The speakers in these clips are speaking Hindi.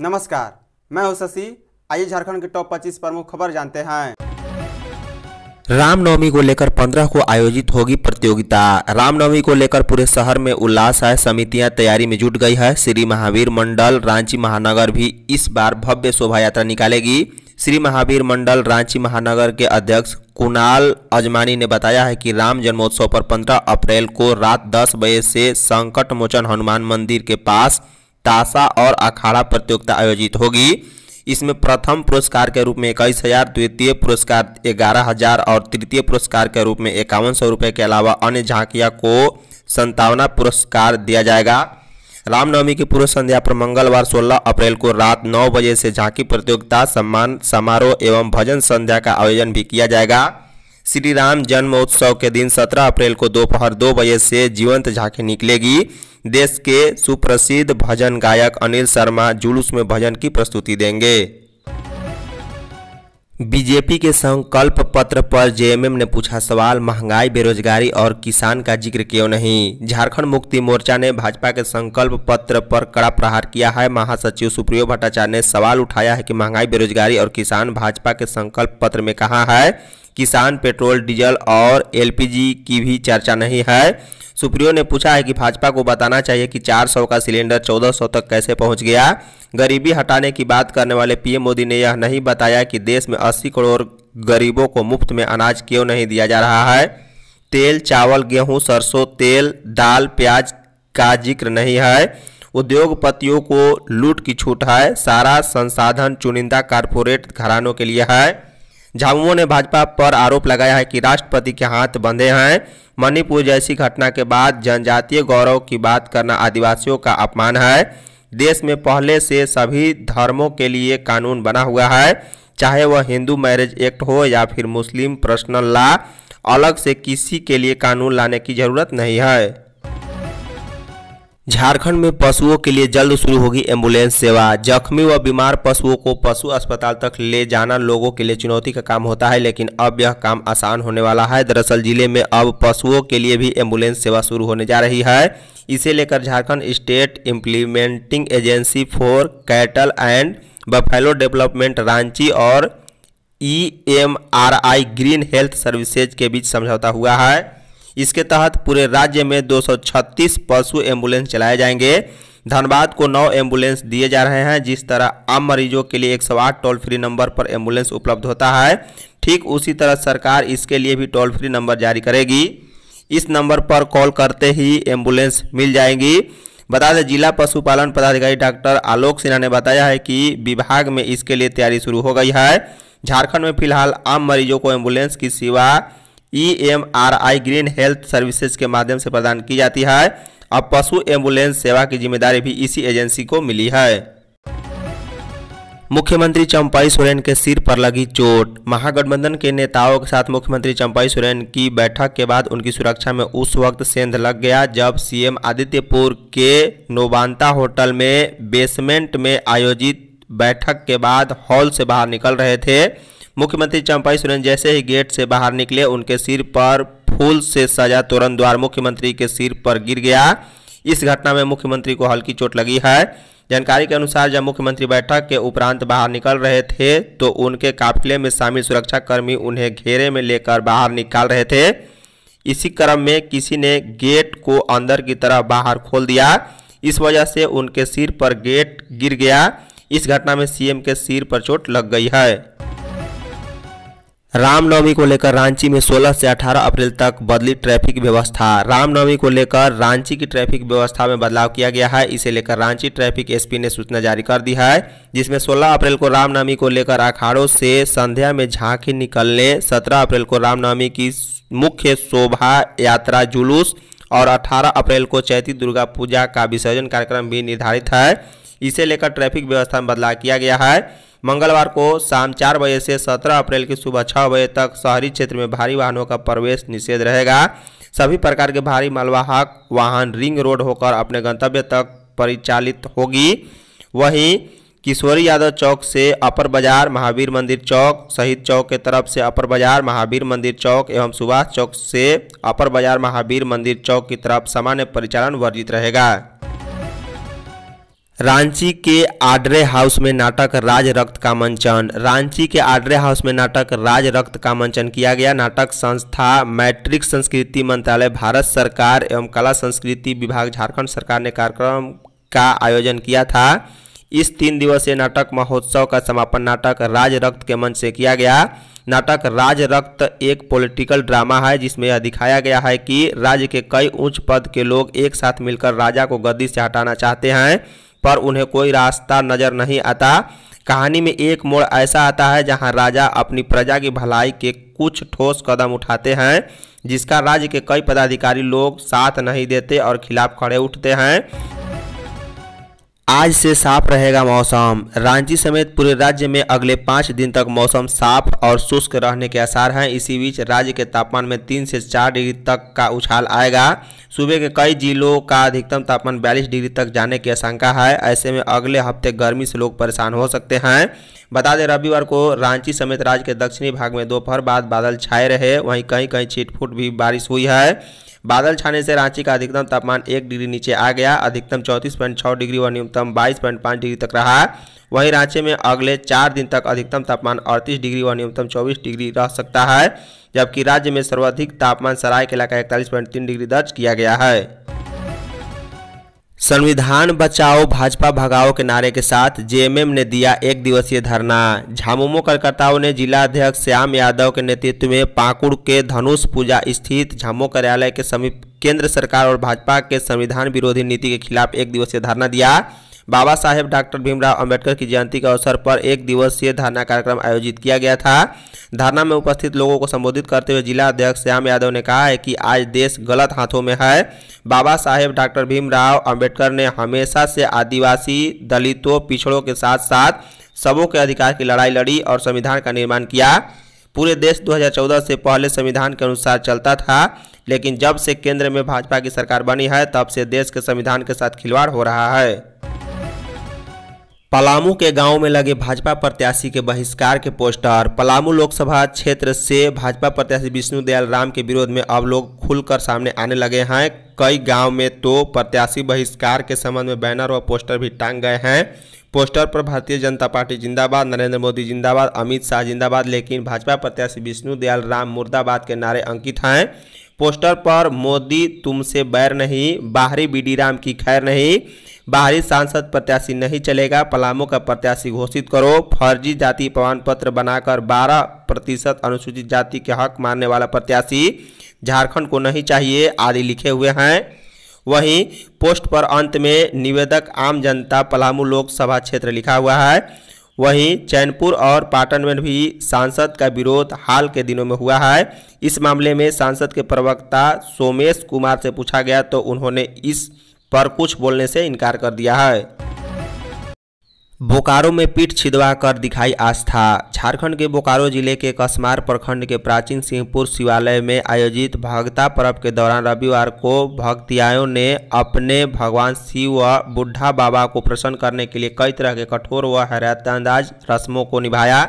नमस्कार मैं हूं शशि आइए झारखंड के टॉप 25 प्रमुख खबर जानते हैं रामनवमी को लेकर पंद्रह को आयोजित होगी प्रतियोगिता रामनवमी को लेकर पूरे शहर में उल्लास है समितियां तैयारी में जुट गई है श्री महावीर मंडल रांची महानगर भी इस बार भव्य शोभा यात्रा निकालेगी श्री महावीर मंडल रांची महानगर के अध्यक्ष कुणाल अजमानी ने बताया है कि राम जन्मोत्सव पर 15 अप्रैल को रात 10 बजे से संकट मोचन हनुमान मंदिर के पास ताशा और अखाड़ा प्रतियोगिता आयोजित होगी इसमें प्रथम पुरस्कार के रूप में इक्कीस हजार द्वितीय पुरस्कार ग्यारह हजार और तृतीय पुरस्कार के रूप में इक्यावन सौ रुपये के अलावा अन्य झांकिया को संतावना पुरस्कार दिया जाएगा रामनवमी की पूर्व संध्या पर मंगलवार 16 अप्रैल को रात 9 बजे से झांकी प्रतियोगिता सम्मान समारोह एवं भजन संध्या का आयोजन भी किया जाएगा श्री राम जन्मोत्सव के दिन 17 अप्रैल को दोपहर दो बजे से जीवंत झांकी निकलेगी देश के सुप्रसिद्ध भजन गायक अनिल शर्मा जुलूस में भजन की प्रस्तुति देंगे बीजेपी के संकल्प पत्र पर जेएमएम ने पूछा सवाल महंगाई बेरोजगारी और किसान का जिक्र क्यों नहीं झारखंड मुक्ति मोर्चा ने भाजपा के संकल्प पत्र पर कड़ा प्रहार किया है महासचिव सुप्रियो भट्टाचार्य ने सवाल उठाया है कि महंगाई बेरोजगारी और किसान भाजपा के संकल्प पत्र में कहा है किसान पेट्रोल डीजल और एलपीजी की भी चर्चा नहीं है सुप्रियो ने पूछा है कि भाजपा को बताना चाहिए कि 400 का सिलेंडर 1400 तक कैसे पहुंच गया गरीबी हटाने की बात करने वाले पीएम मोदी ने यह नहीं बताया कि देश में 80 करोड़ गरीबों को मुफ्त में अनाज क्यों नहीं दिया जा रहा है तेल चावल गेहूं सरसों तेल दाल प्याज का जिक्र नहीं है उद्योगपतियों को लूट की छूट है सारा संसाधन चुनिंदा कारपोरेट घरानों के लिए है झामुमो ने भाजपा पर आरोप लगाया है कि राष्ट्रपति के हाथ बंधे हैं मणिपुर जैसी घटना के बाद जनजातीय गौरव की बात करना आदिवासियों का अपमान है देश में पहले से सभी धर्मों के लिए कानून बना हुआ है चाहे वह हिंदू मैरिज एक्ट हो या फिर मुस्लिम पर्सनल लॉ अलग से किसी के लिए कानून लाने की ज़रूरत नहीं है झारखंड में पशुओं के लिए जल्द शुरू होगी एम्बुलेंस सेवा जख्मी व बीमार पशुओं को पशु अस्पताल तक ले जाना लोगों के लिए चुनौती का काम होता है लेकिन अब यह काम आसान होने वाला है दरअसल जिले में अब पशुओं के लिए भी एम्बुलेंस सेवा शुरू होने जा रही है इसे लेकर Jharkhand state implementing agency for cattle and buffalo development Ranchi और ई ग्रीन हेल्थ सर्विसेज के बीच समझौता हुआ है इसके तहत पूरे राज्य में 236 पशु एम्बुलेंस चलाए जाएंगे धनबाद को नौ एम्बुलेंस दिए जा रहे हैं जिस तरह आम मरीजों के लिए 108 टोल फ्री नंबर पर एम्बुलेंस उपलब्ध होता है ठीक उसी तरह सरकार इसके लिए भी टोल फ्री नंबर जारी करेगी इस नंबर पर कॉल करते ही एम्बुलेंस मिल जाएंगी बता दें जिला पशुपालन पदाधिकारी डॉक्टर आलोक सिन्हा ने बताया है कि विभाग में इसके लिए तैयारी शुरू हो गई है झारखंड में फिलहाल आम मरीजों को एम्बुलेंस की सेवा E M R I green health services के माध्यम से प्रदान की जाती है अब पशु एम्बुलेंस सेवा की जिम्मेदारी भी इसी एजेंसी को मिली है मुख्यमंत्री चंपाई सोरेन के सिर पर लगी चोट महागठबंधन के नेताओं के साथ मुख्यमंत्री चंपाई सोरेन की बैठक के बाद उनकी सुरक्षा में उस वक्त सेंध लग गया जब सीएम आदित्यपुर के नोबांता होटल में बेसमेंट में आयोजित बैठक के बाद हॉल से बाहर निकल रहे थे मुख्यमंत्री चंपाई सोरेन जैसे ही गेट से बाहर निकले उनके सिर पर फूल से सजा तोरण द्वार मुख्यमंत्री के सिर पर गिर गया इस घटना में मुख्यमंत्री को हल्की चोट लगी है जानकारी के अनुसार जब मुख्यमंत्री बैठक के उपरांत बाहर निकल रहे थे तो उनके काफिले में शामिल सुरक्षाकर्मी उन्हें घेरे में लेकर बाहर निकाल रहे थे इसी क्रम में किसी ने गेट को अंदर की तरफ बाहर खोल दिया इस वजह से उनके सिर पर गेट गिर गया इस घटना में सीएम के सिर पर चोट लग गई है रामनवमी को लेकर रांची में 16 से 18 अप्रैल तक बदली ट्रैफिक व्यवस्था रामनवमी को लेकर रांची की ट्रैफिक व्यवस्था में बदलाव किया गया है इसे लेकर रांची ट्रैफिक एसपी ने सूचना जारी कर दी है जिसमें 16 अप्रैल को रामनवमी को लेकर अखाड़ों से संध्या में झांकी निकलने 17 अप्रैल को रामनवमी की मुख्य शोभा यात्रा जुलूस और अठारह अप्रैल को चैती दुर्गा पूजा का विसर्जन कार्यक्रम भी निर्धारित है इसे लेकर ट्रैफिक व्यवस्था में बदलाव किया गया है मंगलवार को शाम चार बजे से सत्रह अप्रैल की सुबह छः बजे तक शहरी क्षेत्र में भारी वाहनों का प्रवेश निषेध रहेगा सभी प्रकार के भारी मालवाहक वाहन रिंग रोड होकर अपने गंतव्य तक परिचालित होगी वहीं किशोरी यादव चौक से अपर बाजार महावीर मंदिर चौक शहीद चौक के तरफ से अपर बाजार महावीर मंदिर चौक एवं सुभाष चौक से अपर बाजार महावीर मंदिर चौक की तरफ सामान्य परिचालन वर्जित रहेगा रांची के आड्रे हाउस में नाटक राज रक्त का मंचन रांची के आड्रे हाउस में नाटक राज रक्त का मंचन किया गया नाटक संस्था मैट्रिक संस्कृति मंत्रालय भारत सरकार एवं कला संस्कृति विभाग झारखंड सरकार ने कार्यक्रम का आयोजन किया था इस तीन दिवसीय नाटक महोत्सव का समापन नाटक राज रक्त के मंच से किया गया नाटक राज रक्त एक पॉलिटिकल ड्रामा है जिसमें यह दिखाया गया है कि राज्य के कई उच्च पद के लोग एक साथ मिलकर राजा को गद्दी से हटाना चाहते हैं पर उन्हें कोई रास्ता नजर नहीं आता कहानी में एक मोड़ ऐसा आता है जहां राजा अपनी प्रजा की भलाई के कुछ ठोस कदम उठाते हैं जिसका राज्य के कई पदाधिकारी लोग साथ नहीं देते और खिलाफ खड़े उठते हैं आज से साफ रहेगा मौसम रांची समेत पूरे राज्य में अगले पाँच दिन तक मौसम साफ और शुष्क रहने के आसार हैं इसी बीच राज्य के तापमान में तीन से चार डिग्री तक का उछाल आएगा सूबे के कई जिलों का अधिकतम तापमान बयालीस डिग्री तक जाने की आशंका है ऐसे में अगले हफ्ते गर्मी से लोग परेशान हो सकते हैं बता दें रविवार को रांची समेत राज्य के दक्षिणी भाग में दोपहर बाद बादल छाए रहे वहीं कहीं कहीं छिटफुट भी बारिश हुई है बादल छाने से रांची का अधिकतम तापमान एक डिग्री नीचे आ गया अधिकतम चौंतीस पॉइंट छः डिग्री और न्यूनतम बाईस पॉइंट पाँच डिग्री तक रहा वहीं रांची में अगले चार दिन तक अधिकतम तापमान अड़तीस डिग्री व न्यूनतम चौबीस डिग्री रह सकता है जबकि राज्य में सर्वाधिक तापमान सरायकेला का इकतालीस पॉइंट तीन डिग्री दर्ज किया गया है संविधान बचाओ भाजपा भगाओ के नारे के साथ जेएमएम ने दिया एक दिवसीय धरना झामुमो कार्यकर्ताओं ने जिला अध्यक्ष श्याम यादव के नेतृत्व में पाकुड़ के धनुष पूजा स्थित झामो कार्यालय के समीप केंद्र सरकार और भाजपा के संविधान विरोधी नीति के खिलाफ एक दिवसीय धरना दिया बाबा साहेब डॉक्टर भीमराव अंबेडकर की जयंती के अवसर पर एक दिवसीय धरना कार्यक्रम आयोजित किया गया था धरना में उपस्थित लोगों को संबोधित करते हुए जिला अध्यक्ष श्याम यादव ने कहा है कि आज देश गलत हाथों में है बाबा साहेब डॉक्टर भीमराव अम्बेडकर ने हमेशा से आदिवासी दलितों पिछड़ों के साथ साथ सबों के अधिकार की लड़ाई लड़ी और संविधान का निर्माण किया पूरे देश 2014 से पहले संविधान के अनुसार चलता था लेकिन जब से केंद्र में भाजपा की सरकार बनी है तब से देश के संविधान के साथ खिलवाड़ हो रहा है पलामू के गांव में लगे भाजपा प्रत्याशी के बहिष्कार के पोस्टर पलामू लोकसभा क्षेत्र से भाजपा प्रत्याशी विष्णु दयाल राम के विरोध में अब लोग खुलकर सामने आने लगे हैं कई गांव में तो प्रत्याशी बहिष्कार के संबंध में बैनर और पोस्टर भी टांग गए हैं पोस्टर पर भारतीय जनता पार्टी जिंदाबाद नरेंद्र मोदी जिंदाबाद अमित शाह जिंदाबाद लेकिन भाजपा प्रत्याशी विष्णु दयाल राम मुर्दाबाद के नारे अंकित हैं पोस्टर पर मोदी तुमसे बैर नहीं बाहरी बी राम की खैर नहीं बाहरी सांसद प्रत्याशी नहीं चलेगा पलामू का प्रत्याशी घोषित करो फर्जी जाति प्रमाण पत्र बनाकर 12 प्रतिशत अनुसूचित जाति के हक मानने वाला प्रत्याशी झारखंड को नहीं चाहिए आदि लिखे हुए हैं वहीं पोस्ट पर अंत में निवेदक आम जनता पलामू लोकसभा क्षेत्र लिखा हुआ है वहीं चैनपुर और पाटन में भी सांसद का विरोध हाल के दिनों में हुआ है इस मामले में सांसद के प्रवक्ता सोमेश कुमार से पूछा गया तो उन्होंने इस पर कुछ बोलने से इनकार कर दिया है बोकारो में पीठ छिदवा कर दिखाई आस्था झारखंड के बोकारो जिले के कसमार प्रखंड के प्राचीन सिंहपुर शिवालय में आयोजित भगता पर्व के दौरान रविवार को भक्तियायों ने अपने भगवान शिव व बुढ़ा बाबा को प्रसन्न करने के लिए कई तरह के कठोर व हैरतअंदाज रस्मों को निभाया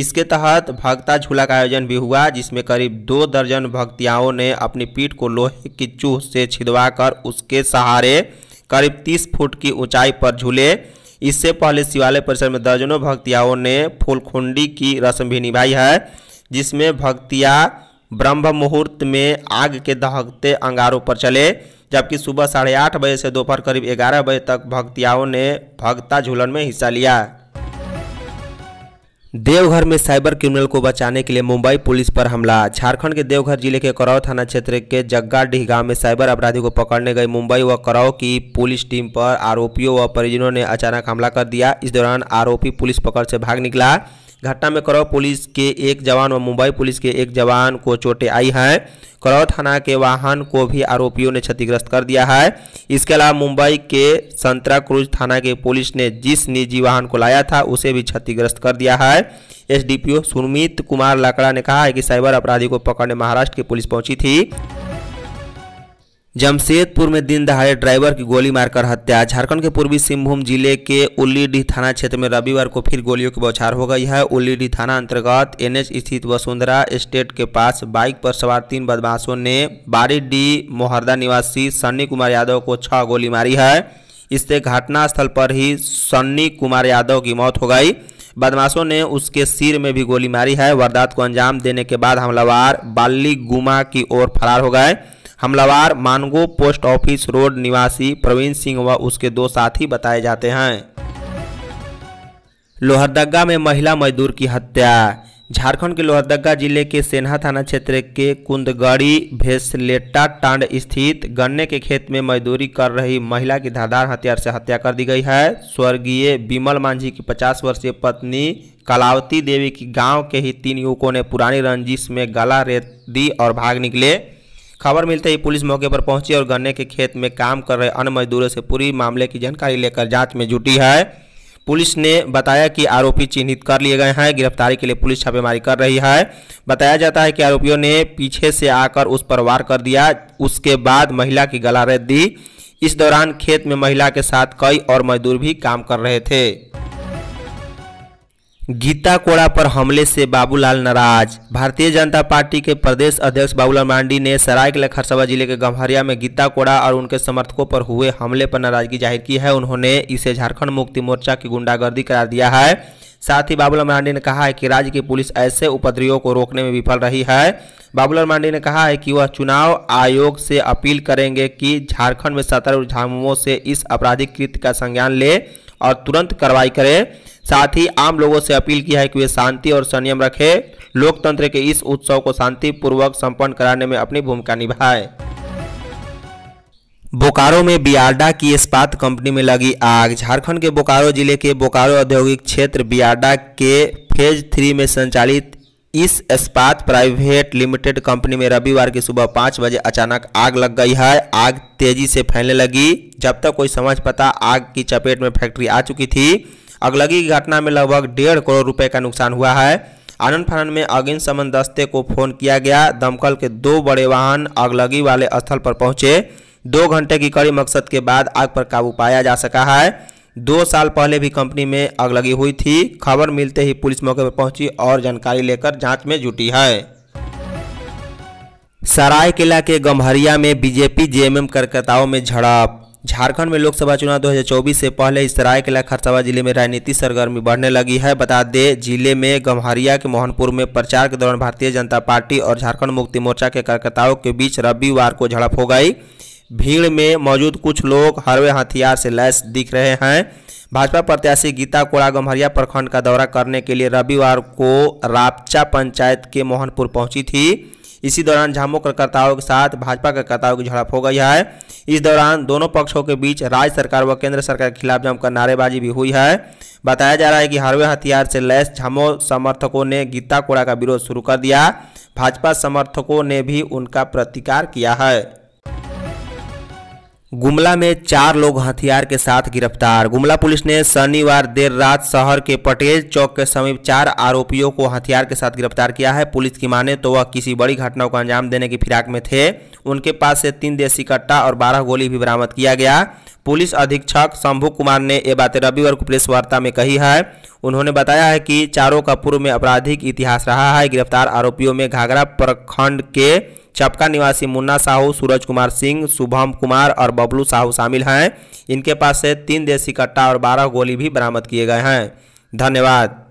इसके तहत भक्ता झूला का आयोजन भी हुआ जिसमें करीब दो दर्जन भक्तियाओं ने अपनी पीठ को लोहे की चूह से छिदवाकर उसके सहारे करीब तीस फुट की ऊंचाई पर झूले इससे पहले शिवालय परिसर में दर्जनों भक्तियाओं ने फूलखुंडी की रस्म भी निभाई है जिसमें भक्तिया ब्रह्म मुहूर्त में आग के दहकते अंगारों पर चले जबकि सुबह साढ़े आठ बजे से दोपहर करीब ग्यारह बजे तक भक्तियाओं ने भक्ता झूलन में हिस्सा लिया देवघर में साइबर क्रिमिनल को बचाने के लिए मुंबई पुलिस पर हमला झारखंड के देवघर जिले के करौ थाना क्षेत्र के जग्गाडीह गांव में साइबर अपराधी को पकड़ने गई मुंबई व करौ की पुलिस टीम पर आरोपियों व परिजनों ने अचानक हमला कर दिया इस दौरान आरोपी पुलिस पकड़ से भाग निकला घटना में करौ पुलिस के एक जवान व मुंबई पुलिस के एक जवान को चोटें आई हैं करौ थाना के वाहन को भी आरोपियों ने क्षतिग्रस्त कर दिया है इसके अलावा मुंबई के संतरा क्रूज थाना के पुलिस ने जिस निजी वाहन को लाया था उसे भी क्षतिग्रस्त कर दिया है एसडीपीओ सुमित कुमार लकड़ा ने कहा है कि साइबर अपराधी को पकड़ने महाराष्ट्र की पुलिस पहुंची थी जमशेदपुर में दिन दहाड़े ड्राइवर की गोली मारकर हत्या झारखंड के पूर्वी सिंहभूम जिले के उल्लीडीह थाना क्षेत्र में रविवार को फिर गोलियों की बौछार हो गई है उल्लीडीह थाना अंतर्गत एनएच स्थित वसुंधरा स्टेट के पास बाइक पर सवार तीन बदमाशों ने बारी डी मोहरदा निवासी सन्नी कुमार यादव को छह गोली मारी है इससे घटनास्थल पर ही सन्नी कुमार यादव की मौत हो गई बदमाशों ने उसके सिर में भी गोली मारी है वारदात को अंजाम देने के बाद हमलावर बाली गुमा की ओर फरार हो गए हमलावार मानगो पोस्ट ऑफिस रोड निवासी प्रवीण सिंह व उसके दो साथी बताए जाते हैं लोहरदगा में महिला मजदूर की हत्या झारखंड के लोहरदगा जिले के सेन्हा थाना क्षेत्र के कुंदगड़ी भेसलेटा टांड स्थित गन्ने के खेत में मजदूरी कर रही महिला की धारदार हथियार से हत्या कर दी गई है स्वर्गीय बिमल मांझी की 50 वर्षीय पत्नी कलावती देवी की गांव के ही तीन युवकों ने पुरानी रंजिश में गला रेत दी और भाग निकले खबर मिलते ही पुलिस मौके पर पहुंची और गन्ने के खेत में काम कर रहे अन्य मजदूरों से पूरी मामले की जानकारी लेकर जांच में जुटी है पुलिस ने बताया कि आरोपी चिन्हित कर लिए गए हैं गिरफ्तारी के लिए पुलिस छापेमारी कर रही है बताया जाता है कि आरोपियों ने पीछे से आकर उस पर वार कर दिया उसके बाद महिला की गला रेत दी इस दौरान खेत में महिला के साथ कई और मजदूर भी काम कर रहे थे गीता कोड़ा पर हमले से बाबूलाल नाराज भारतीय जनता पार्टी के प्रदेश अध्यक्ष बाबूलाल मांडी ने के खरसवा जिले के गम्हरिया में गीता कोड़ा और उनके समर्थकों पर हुए हमले पर नाराजगी जाहिर की है उन्होंने इसे झारखंड मुक्ति मोर्चा की गुंडागर्दी करार दिया है साथ ही बाबूलाल मांडी ने कहा है कि राज्य की पुलिस ऐसे उपद्रवियों को रोकने में विफल रही है बाबूलाल मांडी ने कहा है कि वह चुनाव आयोग से अपील करेंगे कि झारखंड में सतर्क झामुओं से इस आपराधिक कृत्य का संज्ञान ले और तुरंत कार्रवाई करें साथ ही आम लोगों से अपील किया है कि वे शांति और संयम रखें लोकतंत्र के इस उत्सव को शांतिपूर्वक संपन्न कराने में अपनी भूमिका निभाए बोकारो में बियाडा की इस्पात कंपनी में लगी आग झारखंड के बोकारो जिले के बोकारो औद्योगिक क्षेत्र बियाडा के फेज थ्री में संचालित इस इस्पात प्राइवेट लिमिटेड कंपनी में रविवार की सुबह पाँच बजे अचानक आग लग गई है आग तेजी से फैलने लगी जब तक कोई समझ पता आग की चपेट में फैक्ट्री आ चुकी थी अगलगी की घटना में लगभग डेढ़ करोड़ रुपए का नुकसान हुआ है आनंद फानन में अग्निशमन दस्ते को फोन किया गया दमकल के दो बड़े वाहन अगलगी वाले स्थल पर पहुंचे दो घंटे की कड़ी मकसद के बाद आग पर काबू पाया जा सका है दो साल पहले भी कंपनी में अगलगी हुई थी खबर मिलते ही पुलिस मौके पर पहुंची और जानकारी लेकर जांच में जुटी है किला के गम्हरिया में बीजेपी जेएमएम कार्यकर्ताओं में झड़प झारखंड में लोकसभा चुनाव 2024 से पहले इस सरायकला खरसावा जिले में राजनीतिक सरगर्मी बढ़ने लगी है बता दें जिले में गम्हरिया के मोहनपुर में प्रचार के दौरान भारतीय जनता पार्टी और झारखंड मुक्ति मोर्चा के कार्यकर्ताओं के बीच रविवार को झड़प हो गई भीड़ में मौजूद कुछ लोग हरवे हथियार से लैस दिख रहे हैं भाजपा प्रत्याशी गीता कोड़ा गम्हरिया प्रखंड का दौरा करने के लिए रविवार को रापचा पंचायत के मोहनपुर पहुंची थी इसी दौरान झामो कार्यकर्ताओं के साथ भाजपा कार्यकर्ताओं की झड़प हो गई है इस दौरान दोनों पक्षों के बीच राज्य सरकार व केंद्र सरकार के खिलाफ जमकर नारेबाजी भी हुई है बताया जा रहा है कि हरवे हथियार से लैस झामो समर्थकों ने गीता कोड़ा का विरोध शुरू कर दिया भाजपा समर्थकों ने भी उनका प्रतिकार किया है गुमला में चार लोग हथियार के साथ गिरफ्तार गुमला पुलिस ने शनिवार देर रात शहर के पटेल चौक के समीप चार आरोपियों को हथियार के साथ गिरफ्तार किया है पुलिस की माने तो वह किसी बड़ी घटना को अंजाम देने की फिराक में थे उनके पास से तीन देसी कट्टा और बारह गोली भी बरामद किया गया पुलिस अधीक्षक शंभू कुमार ने ये बातें रविवार को प्रेस वार्ता में कही है उन्होंने बताया है कि चारों का पूर्व में आपराधिक इतिहास रहा है गिरफ्तार आरोपियों में घाघरा प्रखंड के चपका निवासी मुन्ना साहू सूरज कुमार सिंह शुभम कुमार और बबलू साहू शामिल हैं इनके पास से तीन देसी कट्टा और बारह गोली भी बरामद किए गए हैं धन्यवाद